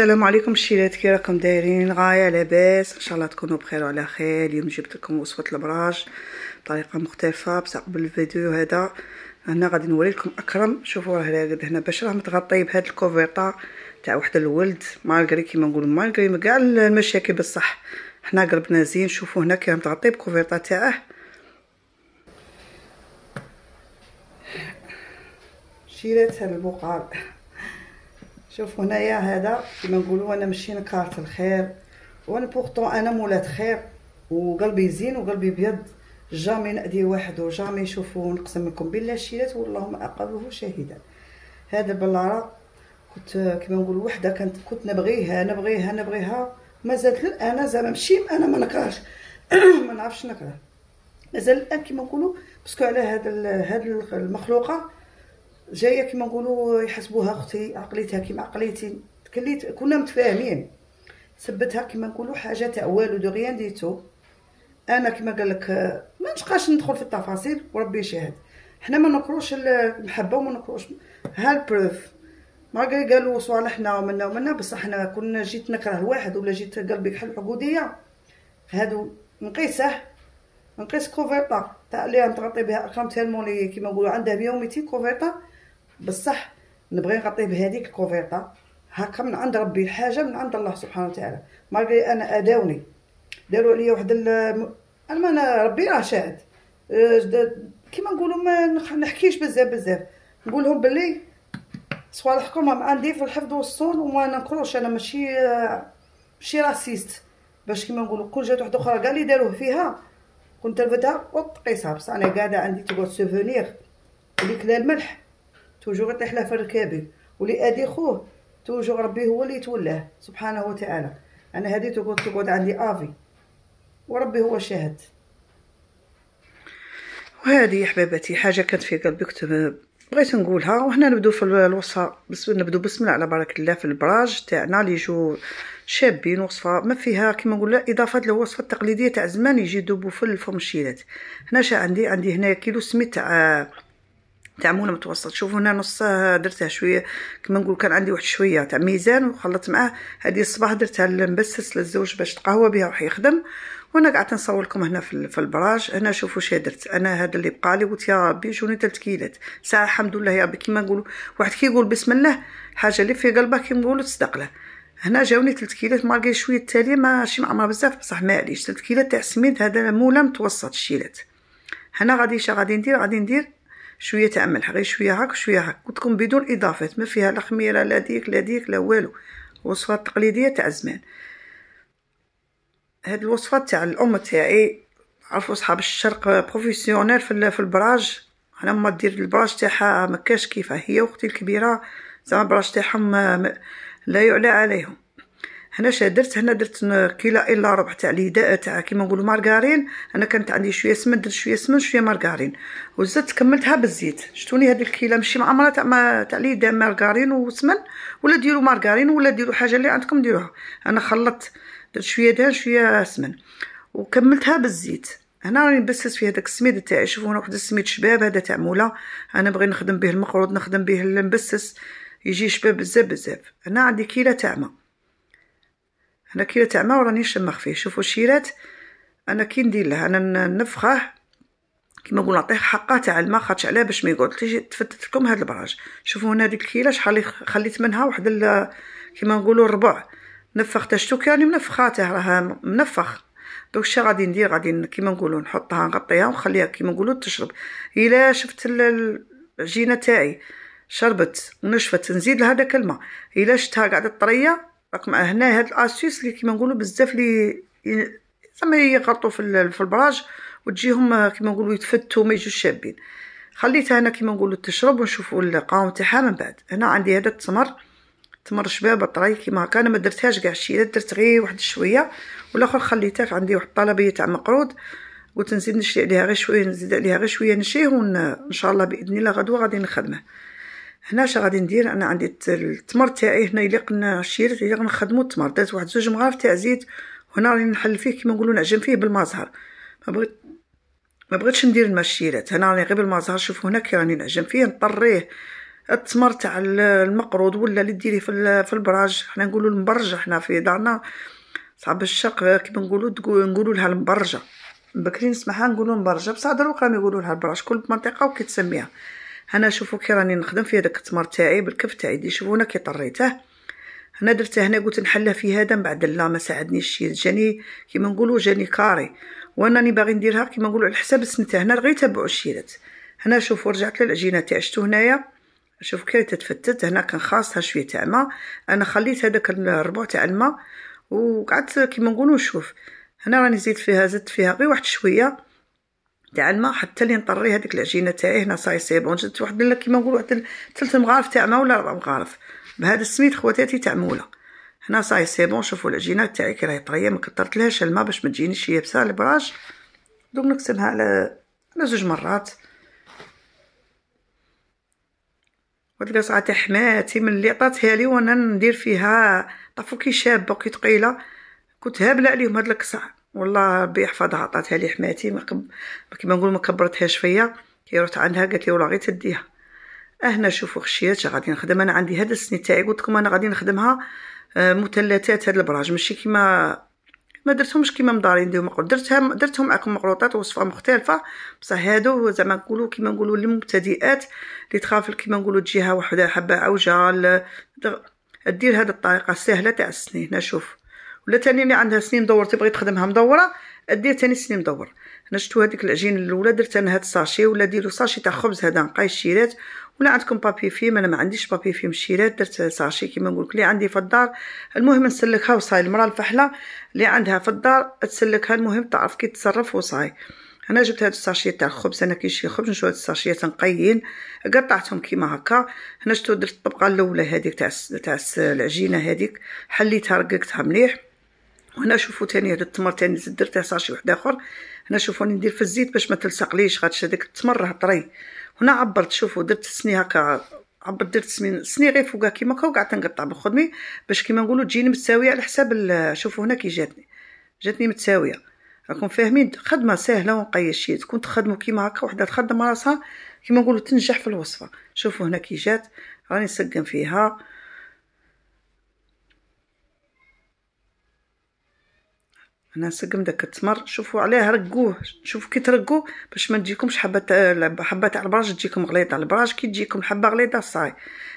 السلام عليكم الشيلات كي راكم دايرين غايه لاباس ان شاء الله تكونوا بخير وعلى خير اليوم جبت لكم وصفه البراج بطريقه مختلفه بصح قبل الفيديو هذا هنا غادي نوري لكم اكرم شوفوا راه راقد هنا باش راه متغطي بهاد الكوفيطا تاع واحد الولد مالغري كيما نقولوا مالغري كاع المشاكل بصح حنا قلبنا زين شوفوا هنا كي متغطي بكوفيرطا تاعه شيلات هذا البقال شوف هنايا هذا كما نقولوا انا ماشي نكارت الخير وانا بورطون انا مولات خير وقلبي زين وقلبي بيض جامي نأذي واحد وجامي يشوفوا نقسم لكم بالله الشيلات والله ما أقابله شهيدا هذا البلارة كنت كما نقول وحده كانت كنت نبغيها نبغيها نبغيها مازالت انا زعما ماشي انا ما نكرهش ما نعرفش نكره مازال الان كما نقولوا باسكو على هذا هذه المخلوقه جايه كما نقولوا يحسبوها اختي عقليتها كما عقليتي تكليت كنا متفاهمين ثبتها كما نقولوا حاجه تاع والو دو غيان ديتو انا كما قال لك ما نبقاش ندخل في التفاصيل وربي يشهد حنا ما نكروش المحبه وما نكروش ها البروف ما قالوا صالحنا ومنا ومنا بصح حنا كنا جيت نكره واحد ولا جيت قلبي كحل عقوديه هادو نقيسه نقيس كوفيطا تاع اللي نتغطي بها اكرام تالمون كيما نقولوا عندها بيوميتي كوفيطا بصح نبغي نغطيه بهذيك الكوفيطه هكا من عند ربي الحاجه من عند الله سبحانه وتعالى مالغري انا اداوني داروا عليا واحد الم... انا ربي راه شاهد أه، كيما نقولوا ما نحكيش بزاف بزاف نقول لهم بلي صوالحكم راهم عندي في الحفظ والصون وما ننكروش انا ماشي أه، ماشي راسيست باش كيما نقولوا كل جات واحده اخرى قال لي داروه فيها كنت نلفتها وطقيسها بصح انا قاعده عندي تقول سوفونير هذيك لا الملح توجور غير له في ركابي ولأدي خوه توجور ربي هو اللي يتولاه سبحانه وتعالى أنا هادي تقعد تقعد عندي آفي وربي هو الشاهد وهذه يا حباباتي حاجة كانت في قلبي كتب بغيت نقولها وهنا نبدو في الوصفة بس نبدو بسم الله على بركة الله في البراج تاعنا اللي يجو شابين وصفة ما فيها كيما نقولها إضافات للوصفة التقليدية تاع زمان يجي يدوبو في الفرمشيلات هنا شا عندي عندي هنا كيلو سميت تاع آه، تاع تعمونه متوسط شوفوا هنا نص درتها شويه كما نقول كان عندي واحد شويه تاع ميزان وخلطت معاه هذه الصباح درتها المبسس للزوج باش تقهوى بها وراح يخدم وانا قعدت نصور لكم هنا في البراج هنا شوفوا شي درت انا هذا اللي بقى لي قلت يا ربي جوني 3 كيلات ساعه الحمد لله يا ربي كيما نقولوا واحد كي يقول بسم الله حاجه اللي في قلبه كيما نقولوا تصدق له هنا جاوني 3 كيلات مالقي شويه التاليه ماشي معمره بزاف بصح معليش 3 كيلات تاع السميد هذا مولا متوسط الشيلات هنا غادي شا غادي ندير غادي ندير شويه ملح غير شويه هاك شويه هاك وتكون بدون اضافات ما فيها لا خميره لا ديك لا ديك لا والو الوصفه التقليديه تاع زمان هاد الوصفه تاع الام تاعي عرفوا صحاب الشرق بروفيسيونيل في البراج انا ما دير البراج تاعها ما كاش كيفها هي اختي الكبيره زعما البراج تاعهم لا يعلى عليهم هنا شنو درت هنا درت كيلا الا ربع تاع الهداء تاع كيما نقولوا مارغارين انا كانت عندي شويه سمن درت شويه سمن شويه مارغارين وزدت كملتها بالزيت شتوني هذه الكيله ماشي معمره تاع ما تاع الهداء مارغارين وسمن ولا ديروا مارغارين ولا ديروا حاجه اللي عندكم ديروها انا خلطت درت شويه دهن شويه سمن وكملتها بالزيت هنا راني نبسس في هذاك السميد تاعي شوفوا هنا واحد السميد شباب هذا تاع مولا انا بغي نخدم به المقروض نخدم به المبسس يجي شباب بزاف بزاف هنا عندي كيله تاع ما انا تاع ما وراني نشمخ فيه شوفوا الشيرات انا كي ندير له انا نفخه كيما نقول نعطيه حقه تاع الماء خاطش علاه باش ما يقعد تفتت لكم هاد البراج شوفوا هنا ديك الكيله شحال خليت منها واحد كيما نقولوا الربع نفخته شتو كاني منفخاته راها منفخ دوك الشي غادي ندير غادي كيما نقولوا نحطها نغطيها ونخليها كيما نقولوا تشرب الا شفت العجينه تاعي شربت ونشفت نزيد لها داك الماء الا شتها قاعده طريه راكم هنا هاد الاسيوس اللي كيما نقولوا بزاف لي زعما يغلطوا في في البراج وتجيهم آه، كيما نقولوا يتفتوا ما يجوش شابين خليتها هنا كيما نقولوا تشرب ونشوفوا القاوم تاعها من بعد هنا عندي هذا التمر تمر شباب طري كيما هكا انا ما درتهاش كاع الشيله درت غير واحد شويه والاخر خليتها عندي واحد الطلبيه تاع مقرود قلت نزيد نشري عليها غير شويه نزيد عليها غير شويه نشيه وان شاء الله باذن الله غدوه غادي نخدمه هنا اش غادي ندير انا عندي التمر تاعي هنا الا قلنا شيرت الا غنخدموا التمر درت واحد زوج مغارف تاع زيت هنا راني نحل فيه كيما نقولوا نعجن فيه بالمزهر ما بغيت ما بغيتش ندير المشيرات هنا راني غير بالمزهر شوفوا هنا كي راني نعجن فيه نطريه التمر تاع المقروض ولا اللي ديريه في في البراج حنا نقولوا المبرجه حنا في دارنا صعب الشق كيما نقولوا نقولوا لها المبرجه بكري نسمعها نقولوا مبرجه بصح دروك راهم يقولوا لها البراج كل منطقه وكي تسميها هنا شوفوا كي راني نخدم في هذاك التمر تاعي بالكف تاعي دي شوفونا كي طريته هنا درته هنا قلت نحله في هذا من بعد لا ما ساعدنيش الشيء جاني كيما نقولوا جاني كاري وانا راني باغي نديرها كيما نقولوا على حساب السنته هنا غير تبعوا الشيرات هنا شوفوا رجعت للعجينه تاعي شفتوا هنايا شوفوا كي تتفتت هنا كان خاصها شويه تاع ما انا خليت هذاك الربع تاع الماء وقعدت كيما نقولوا شوف هنا راني زيت فيها زدت فيها غير واحد شويه تاع يعني الماء حتى لي نطري هذيك العجينه تاعي هنا صاي سي بون جات واحد كيما نقولوا واحد ثلث مغارف تاع ماء ولا ربع مغارف بهذا السميد خواتاتي تاع موله هنا صاي سي بون شوفوا العجينه تاعي كي راهي طريه ما كثرتلهاش الماء باش ما تجينيش يابسه البراش دوك نقسمها على على زوج مرات هاد القصعه تاع حماتي من اللي عطاتها لي وانا ندير فيها طافو كي شابه وكي ثقيله كنت هابله عليهم هاد القصعه والله ربي يحفظها عطاتها لي حماتي ما كيما نقول ما كبرتهاش فيا كي رحت عندها قالت لي والله غير تديها اهنا شوفوا خشيات غادي نخدم انا عندي هذا السني تاعي قلت لكم انا غادي نخدمها آه، مثلثات هاد البراج ماشي كيما ما درتهمش كيما مدارين ديهم مقروط درتها درتهم معكم مقروطات وصفه مختلفه بصح هادو زعما نقولوا كيما نقولوا للمبتدئات اللي تخاف كيما نقولوا تجيها وحده حبه عوجه دير هاد الطريقه سهله تاع السني هنا شوف ولا تاني اللي عندها سنين مدور تبغي تخدمها مدوره دير تاني سنين مدور هنا شفتوا هذيك العجين الاولى درت انا هاد الساشي ولا ديروا ساشي تاع خبز هذا نقاي الشيرات ولا عندكم بابي فيم انا ما عنديش بابي فيم الشيرات درت ساشي كيما نقولك اللي عندي في الدار المهم نسلكها وصاي المراه الفحله اللي عندها في الدار تسلكها المهم تعرف كي تتصرف وصاي انا جبت هاد الساشيه تاع الخبز انا شي خبز نشوف هاد الساشيات نقيين قطعتهم كيما هكا هنا شتو درت الطبقه الاولى هذيك تاع تاع العجينه هذيك حليتها رققتها مليح وهنا شوفوا تاني هذا التمر تاني زدت درته ساشي واحد اخر هنا شوفوا راني ندير في الزيت باش ما تلصقليش غاتش هذاك التمر راه طري هنا عبرت شوفوا درت السني هكا عبرت درت السني غير فوقها كيما هكا وقعدت نقطع بخدمي باش كيما نقولوا تجيني متساويه على حساب شوفوا هنا كي جاتني جاتني متساويه راكم فاهمين خدمه سهله ومقيشيت تكون تخدموا كيما هكا وحده تخدم راسها كيما نقولوا تنجح في الوصفه شوفوا هنا كي جات راني نسقم فيها هنا داك التمر شوفوا عليه رقوه شوفوا كي ترقوه باش ما تجيكمش حبه آه، حبه تاع البراج تجيكم غليظه البراج كي تجيكم حبه غليظه صاي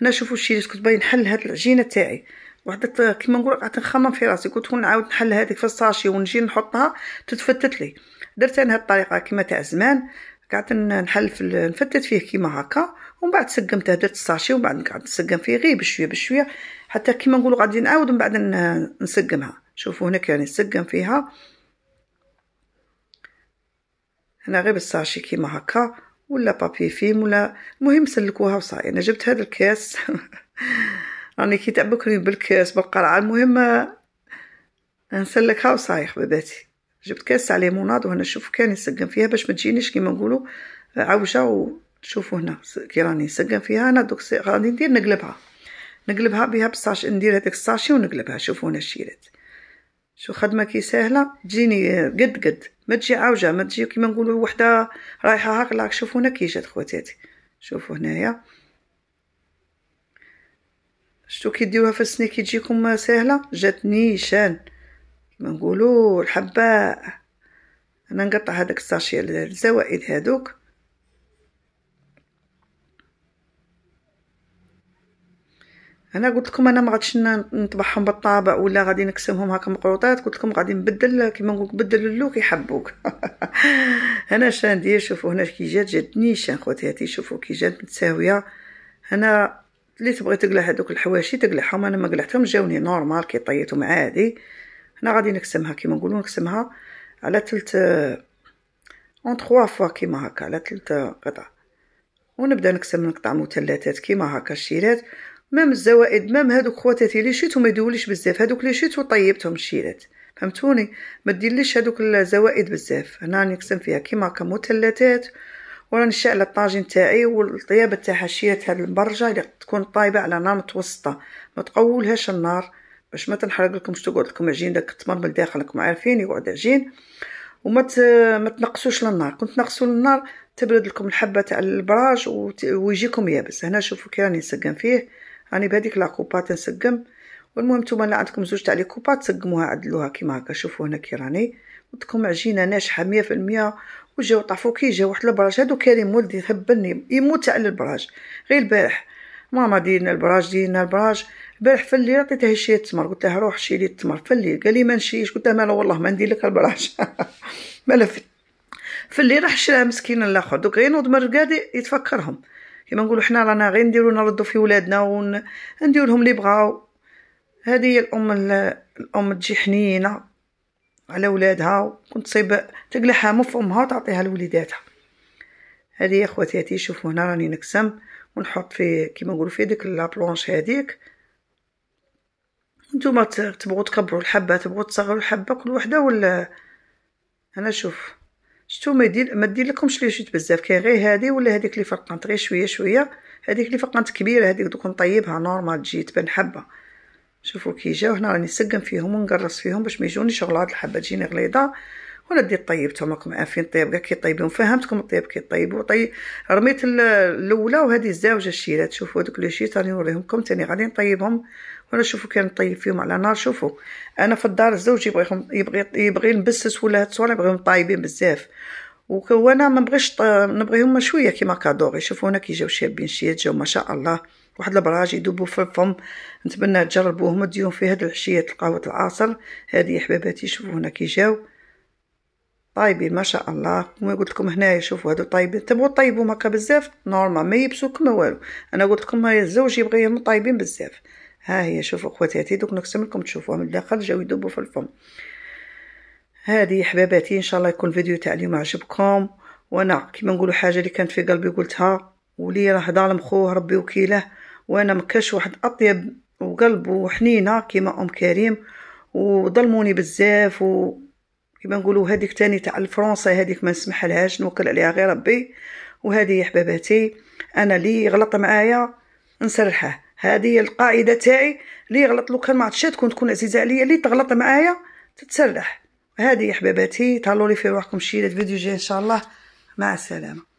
هنا شوفوا الشيريط كنت باغي نحل هاد العجينه تاعي وحدت آه، كيما نقول قعدت نخمم في راسي قلت نعاود نحل هذيك في الساشي ونجي نحطها تتفتت لي درت انا هاد الطريقه كيما تاع زمان قعدت نحل في نفتت فيه كيما هكا ومن بعد سقمته درت الساشي ومن بعد قعدت نسقم فيه غير بشويه بشويه حتى كيما نقولوا غادي نعاود من بعد نسقمها شوفوا هنا كان يسقم يعني فيها هنا غير بالساشي كيما هكا ولا بابي فيم ولا المهم سلكوها وصاي انا جبت هذا الكاس راني كي تعبكني بالكاس بالقرعه المهم آه، نسلكها وصاي حبيباتي جبت كاس تاع ليموناد وهنا شوف كان يسقم فيها باش ما تجينيش كيما نقولوا آه، عوجه وشوفوا هنا كي راني نسقم فيها انا دوك غادي ندير نقلبها نقلبها بها بالساشي ندير هذاك الساشي ونقلبها شوفوا هنا الشيرات شو خدمة كي سهلة تجيني قد قد ما تجي عوجة ما تجي كيما نقولوا وحدة رايحة لاك شوفوا هنا كي جات خواتاتي شوفوا هنايا شتو كي ديروها في السنيكي تجيكم سهلة جات نيشان كيما نقولوا الحباء انا نقطع هذاك الساشي الزوائد هذوك انا قلت لكم انا ما غاديش نطبعهم بالطابع ولا غادي نقسمهم هكا مقروطات قلت لكم غادي نبدل كيما نقول بدل اللوك يحبوك انا شاندي شوفوا هنا كي جات جات نيشان خواتاتي شوفوا كي جات متساويه هنا اللي تبغي تقلع هذوك الحواشي تقلعهم انا ما قلعتهم جاوني نورمال كي طيتهم عادي هنا غادي نقسمها كيما نقولوا نقسمها على تلت اون تخوا فوا كيما هكا على تلت قطع ونبدا نقسم نقطع مثلثات كيما هكا الشيرات مام الزوائد مام هادوك خواتاتي لي شيتو ما يدوليش بزاف هادوك لي شيتو طيبتهم شيرات فهمتوني ما ديرليش هادوك الزوائد بزاف هنا راني نقسم فيها كيما هكا مثلثات وراني نشعل الطاجين تاعي والطيابه تاعها شيرات هاد المبرجه اللي تكون طايبه على نار متوسطه ما تقولهاش النار باش ما تنحرق لكمش تقعد لكم عجين داك التمر من الداخل راكم عارفين يقعد عجين وما ت... ما تنقصوش للنار كنت نقصوا للنار تبرد لكم الحبه تاع البراج ويجيكم يابس هنا شوفوا كي راني نسقم فيه راني بهذيك لا كوبات نسقم والمهم نتوما اللي عندكم زوج تاع لي كوبات تسقموها عدلوها كيما هكا شوفوا هنا كي راني عندكم عجينه ناجحه مية وجاو طافو كي جا واحد البراج هادو كريم ولدي هبلني يموت على البراج غير البارح ماما ديرنا البراج ديرنا البراج البارح في الليل عطيتها شي تمر قلت لها روح شيلي التمر في الليل قال لي ما نشيش قلت لها مالا والله ما ندير لك البراج مالا في الليل راح شراها مسكينه الاخر دوك غير نوض من يتفكرهم كيما نقولوا حنا رانا غير نديرو نردو في ولادنا ونديروا لهم اللي بغاو هذه هي الام الام تجي حنينه على ولادها كنت تصيب تقلعها من امها وتعطيها لوليداتها هذه يا خواتاتي شوفوا هنا راني نقسم ونحط في كيما نقولوا في ديك لابلونش هذيك نتوما تبغوا تكبروا الحبه تبغوا تصغروا الحبه كل وحده ولا انا شوف شتو ما يدير ما دير لكمش لي شوت بزاف كاين غير هادي ولا هذيك اللي فرقنت غير شويه شويه هذيك اللي فرقنت كبيره هذيك دوك نطيبها نورمال تجي تبان حبه شوفوا كي جاو هنا راني نسقم فيهم ونقرص فيهم باش ما يجوني شغل هاد الحبه تجيني غليظه وانا دي طيبتهم راكم عارفين طيب كاع كيطيبهم فهمتكم الطيب كيطيبوا طيب رميت الاولى وهذه الزاوجه الشيرات شوفوا دوك لي شيت راني نوريهم لكم ثاني غادي نطيبهم ولا شوفوا كان نطيب فيهم على نار شوفوا انا في الدار الزوج يبغي يبغي يبغي نبسس ولا هاد الصوالح يبغيهم طايبين بزاف وانا ما نبغيش نبغيهم شويه كيما كادور يشوفونا كي جاو شابين شي جاوا ما شاء الله واحد البراج يدوبوا في الفم نتمنى تجربوهم ديهم في هاد العشيه القهوه العصر هذه حباباتي شوفوا هنا كي طايبين ما شاء الله كما قلت لكم هنايا شوفوا هادو طايبين تبغوا طيبوا هكا بزاف نورمال ما يبسوا ما والو انا قلت لكم هاي الزوج يبغيهم طايبين بزاف ها هي شوفوا هاتي دوك نقسم لكم تشوفوها من الداخل جاو يدوبوا في الفم هذه حباباتي ان شاء الله يكون الفيديو تاع اليوم عجبكم وانا كيما نقولوا حاجه اللي كانت في قلبي قلتها ولي راه ظالم خوه ربي وكيله وانا مكاش واحد اطيب وقلب وحنينه كيما ام كريم وظلموني بزاف و كيما نقولوا هذيك تاني تاع الفرنسا هذيك ما نسمح لهاش نوكل عليها غير ربي وهذه حباباتي انا لي غلط معايا نسرحه هذه هي القاعده تاعي اللي غلط لو كان ما تكون تكون عزيزه عليا اللي تغلط معايا تتسرح هذه يا حباباتي تهلاو لي في روحكم شي فيديو جاي ان شاء الله مع السلامه